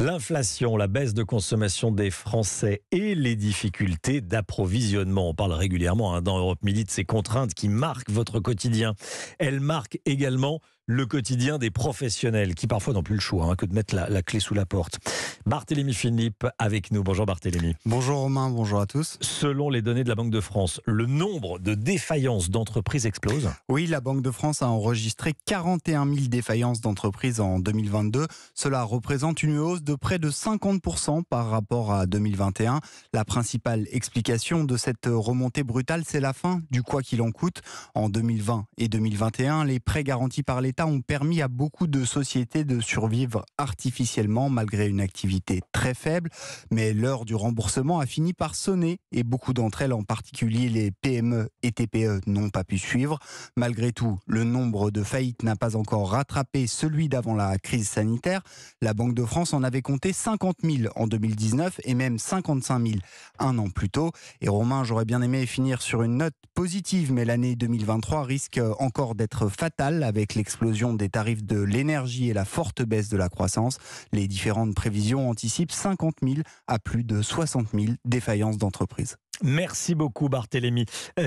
L'inflation, la baisse de consommation des Français et les difficultés d'approvisionnement. On parle régulièrement hein, dans Europe Midi de ces contraintes qui marquent votre quotidien. Elles marquent également le quotidien des professionnels qui parfois n'ont plus le choix hein, que de mettre la clé sous la porte. Barthélémy Philippe avec nous. Bonjour Barthélémy. Bonjour Romain, bonjour à tous. Selon les données de la Banque de France, le nombre de défaillances d'entreprises explose. Oui, la Banque de France a enregistré 41 000 défaillances d'entreprises en 2022. Cela représente une hausse de près de 50% par rapport à 2021. La principale explication de cette remontée brutale, c'est la fin du quoi qu'il en coûte. En 2020 et 2021, les prêts garantis par l'État ont permis à beaucoup de sociétés de survivre artificiellement malgré une activité très faible, mais l'heure du remboursement a fini par sonner et beaucoup d'entre elles, en particulier les PME et TPE, n'ont pas pu suivre. Malgré tout, le nombre de faillites n'a pas encore rattrapé celui d'avant la crise sanitaire. La Banque de France en avait compté 50 000 en 2019 et même 55 000 un an plus tôt. Et Romain, j'aurais bien aimé finir sur une note positive, mais l'année 2023 risque encore d'être fatale avec l'explosion des tarifs de l'énergie et la forte baisse de la croissance. Les différentes prévisions anticipe 50 000 à plus de 60 000 défaillances d'entreprise. Merci beaucoup Barthélémy. Euh,